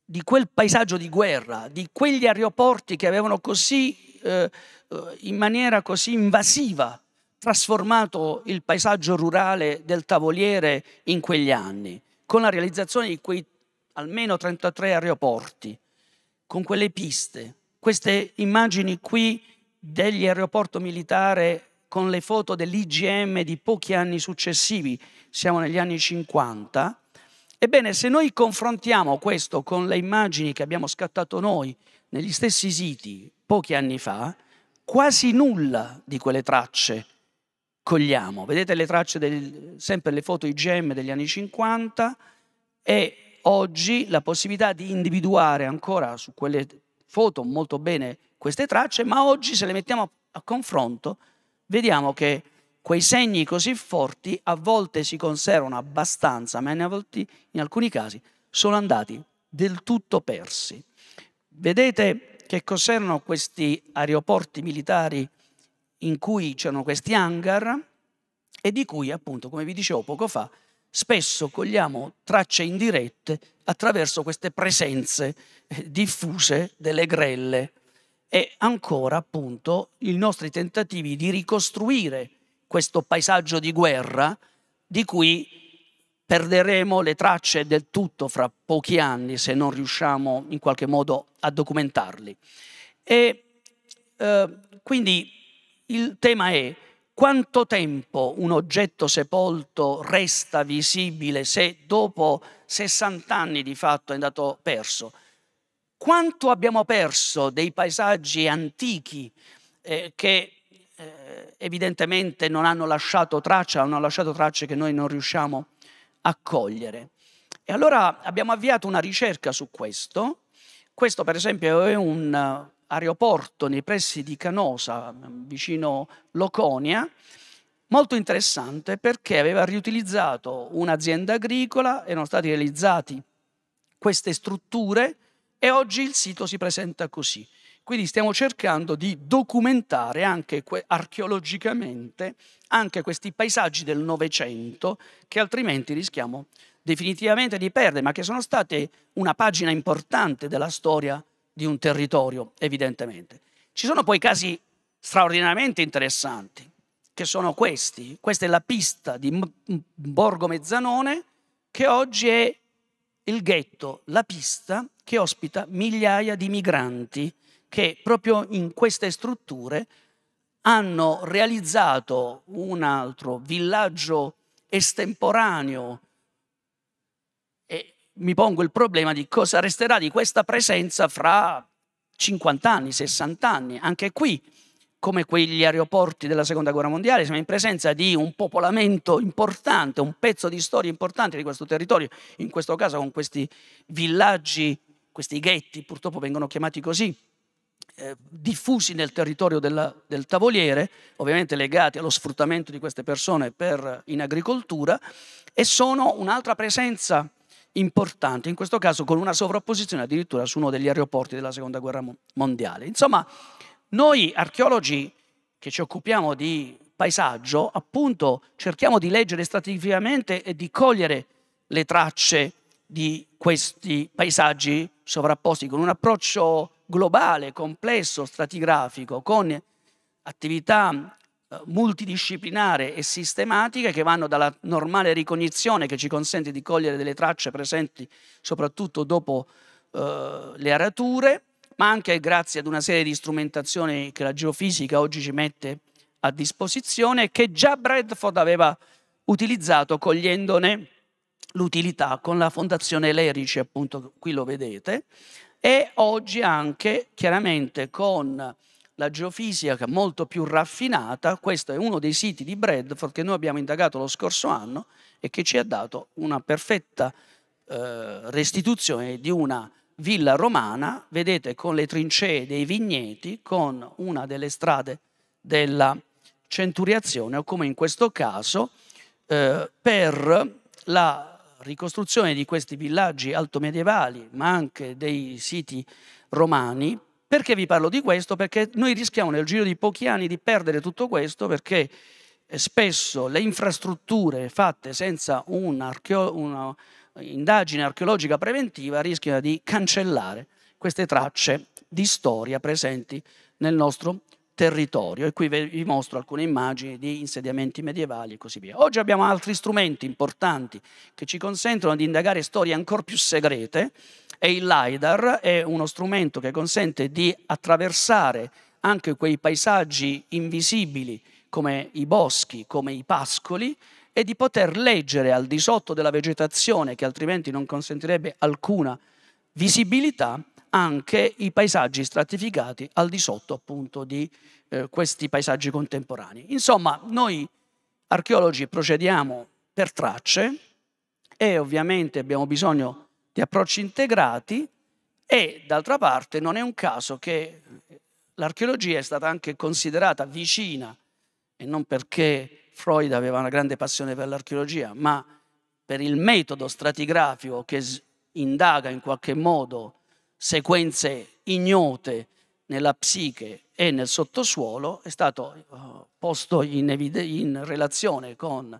di quel paesaggio di guerra, di quegli aeroporti che avevano così, eh, eh, in maniera così invasiva, trasformato il paesaggio rurale del Tavoliere in quegli anni, con la realizzazione di quei almeno 33 aeroporti, con quelle piste, queste immagini qui degli aeroporti militari con le foto dell'IGM di pochi anni successivi, siamo negli anni 50, ebbene se noi confrontiamo questo con le immagini che abbiamo scattato noi negli stessi siti pochi anni fa, quasi nulla di quelle tracce cogliamo. Vedete le tracce, del, sempre le foto IGM degli anni 50 e oggi la possibilità di individuare ancora su quelle foto molto bene queste tracce, ma oggi se le mettiamo a confronto vediamo che quei segni così forti a volte si conservano abbastanza, ma in alcuni casi sono andati del tutto persi. Vedete che cos'erano questi aeroporti militari in cui c'erano questi hangar e di cui, appunto, come vi dicevo poco fa, spesso cogliamo tracce indirette attraverso queste presenze diffuse delle grelle è ancora appunto i nostri tentativi di ricostruire questo paesaggio di guerra di cui perderemo le tracce del tutto fra pochi anni se non riusciamo in qualche modo a documentarli. E, eh, quindi il tema è quanto tempo un oggetto sepolto resta visibile se dopo 60 anni di fatto è andato perso? quanto abbiamo perso dei paesaggi antichi eh, che eh, evidentemente non hanno lasciato traccia, hanno lasciato tracce che noi non riusciamo a cogliere. E allora abbiamo avviato una ricerca su questo. Questo per esempio è un aeroporto nei pressi di Canosa, vicino Loconia, molto interessante perché aveva riutilizzato un'azienda agricola, erano state realizzate queste strutture e oggi il sito si presenta così. Quindi stiamo cercando di documentare anche archeologicamente anche questi paesaggi del Novecento che altrimenti rischiamo definitivamente di perdere, ma che sono state una pagina importante della storia di un territorio, evidentemente. Ci sono poi casi straordinariamente interessanti, che sono questi. Questa è la pista di Borgo Mezzanone, che oggi è il ghetto, la pista che ospita migliaia di migranti che proprio in queste strutture hanno realizzato un altro villaggio estemporaneo e mi pongo il problema di cosa resterà di questa presenza fra 50 anni, 60 anni. Anche qui come quegli aeroporti della seconda guerra mondiale, siamo in presenza di un popolamento importante, un pezzo di storia importante di questo territorio, in questo caso con questi villaggi, questi ghetti, purtroppo vengono chiamati così, eh, diffusi nel territorio della, del tavoliere, ovviamente legati allo sfruttamento di queste persone per, in agricoltura, e sono un'altra presenza importante, in questo caso con una sovrapposizione addirittura su uno degli aeroporti della seconda guerra mondiale. Insomma, noi archeologi che ci occupiamo di paesaggio, appunto, cerchiamo di leggere stratificamente e di cogliere le tracce di questi paesaggi sovrapposti con un approccio globale, complesso, stratigrafico, con attività eh, multidisciplinare e sistematiche che vanno dalla normale ricognizione che ci consente di cogliere delle tracce presenti soprattutto dopo eh, le arature ma anche grazie ad una serie di strumentazioni che la geofisica oggi ci mette a disposizione che già Bradford aveva utilizzato cogliendone l'utilità con la fondazione Lerici, appunto qui lo vedete, e oggi anche chiaramente con la geofisica molto più raffinata, questo è uno dei siti di Bradford che noi abbiamo indagato lo scorso anno e che ci ha dato una perfetta eh, restituzione di una villa romana, vedete, con le trincee dei vigneti, con una delle strade della centuriazione, o come in questo caso, eh, per la ricostruzione di questi villaggi altomedievali, ma anche dei siti romani. Perché vi parlo di questo? Perché noi rischiamo nel giro di pochi anni di perdere tutto questo perché eh, spesso le infrastrutture fatte senza un archeologo indagine archeologica preventiva rischia di cancellare queste tracce di storia presenti nel nostro territorio e qui vi mostro alcune immagini di insediamenti medievali e così via. Oggi abbiamo altri strumenti importanti che ci consentono di indagare storie ancora più segrete e il LIDAR è uno strumento che consente di attraversare anche quei paesaggi invisibili come i boschi, come i pascoli, e di poter leggere al di sotto della vegetazione, che altrimenti non consentirebbe alcuna visibilità, anche i paesaggi stratificati al di sotto appunto di eh, questi paesaggi contemporanei. Insomma, noi archeologi procediamo per tracce e ovviamente abbiamo bisogno di approcci integrati e d'altra parte non è un caso che l'archeologia è stata anche considerata vicina e non perché Freud aveva una grande passione per l'archeologia, ma per il metodo stratigrafico che indaga in qualche modo sequenze ignote nella psiche e nel sottosuolo, è stato eh, posto in, evide- in relazione con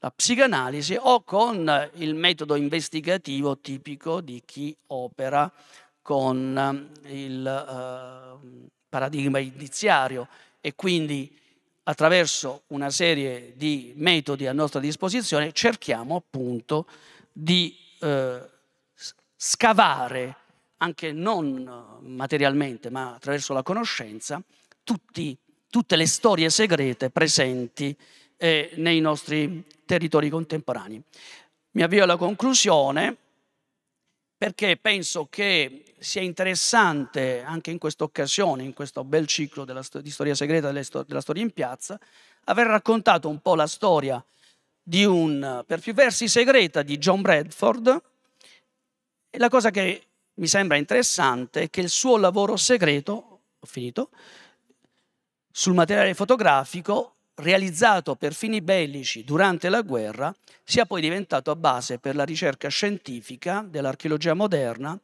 la psicanalisi o con il metodo investigativo tipico di chi opera con eh, il eh, paradigma indiziario e quindi attraverso una serie di metodi a nostra disposizione, cerchiamo appunto di eh, scavare, anche non eh, materialmente, ma attraverso la conoscenza, tutti, tutte le storie segrete presenti eh, nei nostri territori contemporanei. Mi avvio alla conclusione perché penso che sia interessante anche in questa occasione, in questo bel ciclo della, di storia segreta stor- della storia in piazza, aver raccontato un po' la storia di un, per più versi segreta, di John Bradford. E la cosa che mi sembra interessante è che il suo lavoro segreto, ho finito, sul materiale fotografico realizzato per fini bellici durante la guerra sia poi diventato a base per la ricerca scientifica dell'archeologia moderna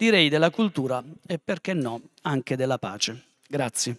direi della cultura e perché no anche della pace. Grazie.